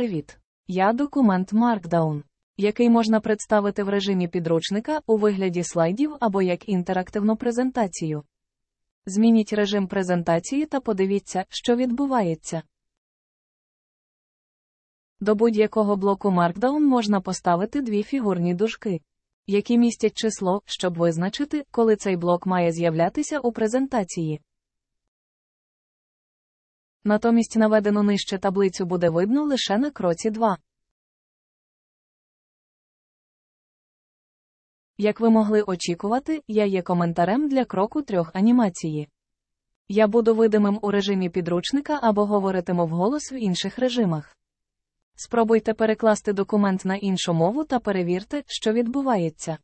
Привіт! Я документ Markdown, який можна представити в режимі підручника у вигляді слайдів або як інтерактивну презентацію. Змініть режим презентації та подивіться, що відбувається. До будь-якого блоку Markdown можна поставити дві фігурні дужки, які містять число, щоб визначити, коли цей блок має з'являтися у презентації. Натомість наведену нижче таблицю буде видно лише на кроці 2. Як ви могли очікувати, я є коментарем для кроку трьох анімації. Я буду видимим у режимі підручника або говоритиму вголос в інших режимах. Спробуйте перекласти документ на іншу мову та перевірте, що відбувається.